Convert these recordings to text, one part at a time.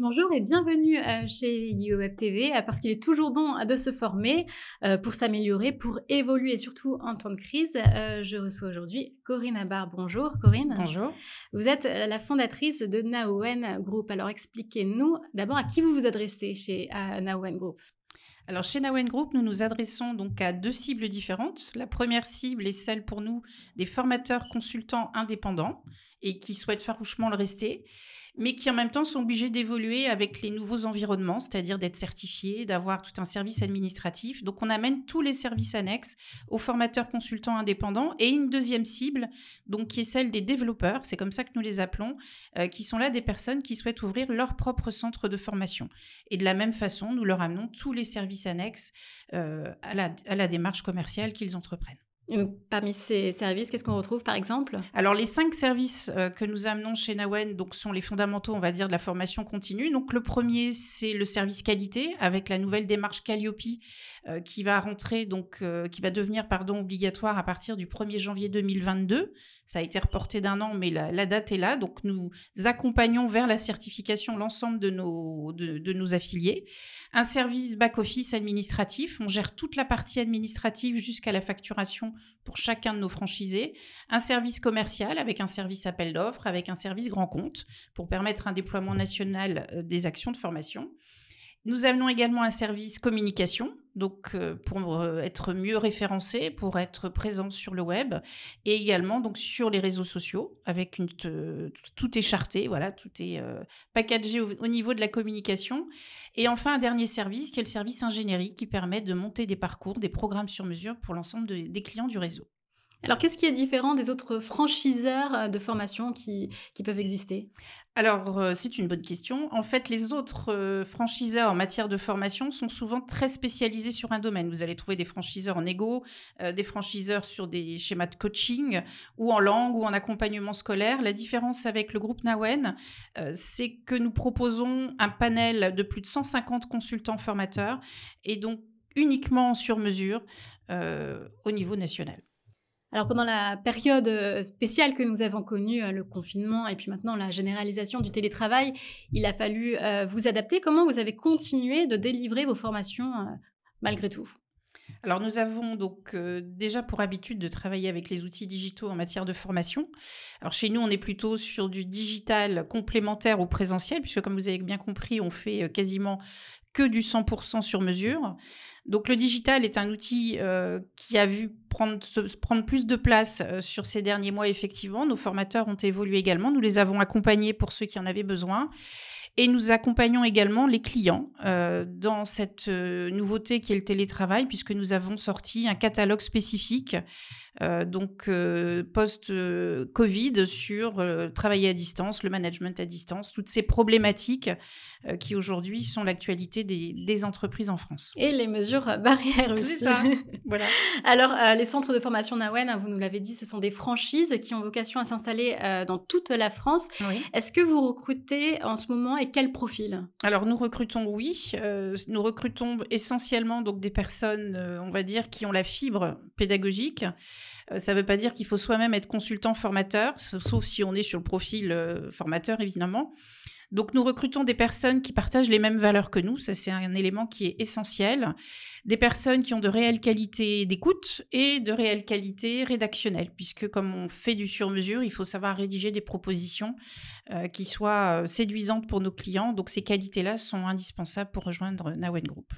Bonjour et bienvenue euh, chez IOWeb TV euh, parce qu'il est toujours bon euh, de se former pour s'améliorer, pour évoluer, surtout en temps de crise. Je reçois aujourd'hui Corinne Abar. Bonjour Corinne. Bonjour. Vous êtes la fondatrice de Naowen Group. Alors expliquez-nous d'abord à qui vous vous adressez chez Naowen Group. Alors chez Naowen Group, nous nous adressons donc à deux cibles différentes. La première cible est celle pour nous des formateurs consultants indépendants et qui souhaitent farouchement le rester, mais qui en même temps sont obligés d'évoluer avec les nouveaux environnements, c'est-à-dire d'être certifiés, d'avoir tout un service administratif. Donc on amène tous les services annexes aux formateurs consultants indépendants et une deuxième cible, donc qui est celle des développeurs, c'est comme ça que nous les appelons, euh, qui sont là des personnes qui souhaitent ouvrir leur propre centre de formation. Et de la même façon, nous leur amenons tous les services annexes euh, à la démarche commerciale qu'ils entreprennent parmi ces services, qu'est-ce qu'on retrouve par exemple Alors, les cinq services euh, que nous amenons chez Nawen donc, sont les fondamentaux, on va dire, de la formation continue. Donc, le premier, c'est le service qualité avec la nouvelle démarche Calliope euh, qui va rentrer, donc, euh, qui va devenir pardon, obligatoire à partir du 1er janvier 2022. Ça a été reporté d'un an, mais la, date est là. Donc, nous accompagnons vers la certification l'ensemble de nos, de nos affiliés. Un service back-office administratif. On gère toute la partie administrative jusqu'à la facturation pour chacun de nos franchisés. Un service commercial avec un service appel d'offres, avec un service grand compte pour permettre un déploiement national euh, des actions de formation. Nous amenons également un service communication, donc euh, euh, pour être mieux référencé, pour être présent sur le web et également donc sur les réseaux sociaux avec une tout est charté, voilà, tout est euh, packagé au, niveau de la communication et enfin un dernier service qui est le service ingénierie qui permet de monter des parcours, des programmes sur mesure pour l'ensemble des clients du réseau. Alors, qu'est-ce qui est différent des autres franchiseurs euh, de formation qui, peuvent exister alors, euh, c'est une bonne question. En fait, les autres euh, franchiseurs en matière de formation sont souvent très spécialisés sur un domaine. Vous allez trouver des franchiseurs en égo, des franchiseurs sur des schémas de coaching ou en langue ou en accompagnement scolaire. La différence avec le groupe Nawen, c'est que nous proposons un panel de plus de 150 consultants formateurs et donc uniquement sur mesure au niveau national. Alors pendant la période euh, spéciale que nous avons connue, euh, le confinement et puis maintenant la généralisation du télétravail, il a fallu euh, vous adapter. Comment vous avez continué de délivrer vos formations malgré tout alors nous avons donc déjà pour habitude de travailler avec les outils digitaux en matière de formation. Alors chez nous, on est plutôt sur du digital complémentaire au présentiel, puisque comme vous avez bien compris, on fait quasiment que du 100% sur mesure. Donc le digital est un outil euh, qui a vu prendre, prendre plus de place euh, sur ces derniers mois, effectivement. Nos formateurs ont évolué également. Nous les avons accompagnés pour ceux qui en avaient besoin. Et nous accompagnons également les clients euh, dans cette euh, nouveauté qui est le télétravail, puisque nous avons sorti un catalogue spécifique, euh, donc post-Covid, sur travailler à distance, le management à distance, toutes ces problématiques qui aujourd'hui sont l'actualité des, entreprises en France. Et les mesures barrières aussi. ça. voilà. Alors, les centres de formation Nawen, hein, vous nous l'avez dit, ce sont des franchises qui ont vocation à s'installer dans toute la France. Est-ce que vous recrutez en ce moment quel profil Alors nous recrutons, oui, euh, nous recrutons essentiellement donc des personnes, euh, on va dire, qui ont la fibre pédagogique. Euh, ça ne veut pas dire qu'il faut soi-même être consultant formateur, sauf si on est sur le profil formateur évidemment. Donc nous recrutons des personnes qui partagent les mêmes valeurs que nous, ça c'est un élément qui est essentiel, des personnes qui ont de réelles qualités d'écoute et de réelles qualités rédactionnelles, puisque comme on fait du sur-mesure, il faut savoir rédiger des propositions euh, qui soient euh, séduisantes pour nos clients. Donc ces qualités-là sont indispensables pour rejoindre Nawen Group.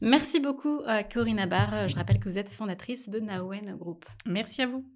Merci beaucoup euh, Corinne Abar. Je rappelle que vous êtes fondatrice de Nawen Group. Merci à vous.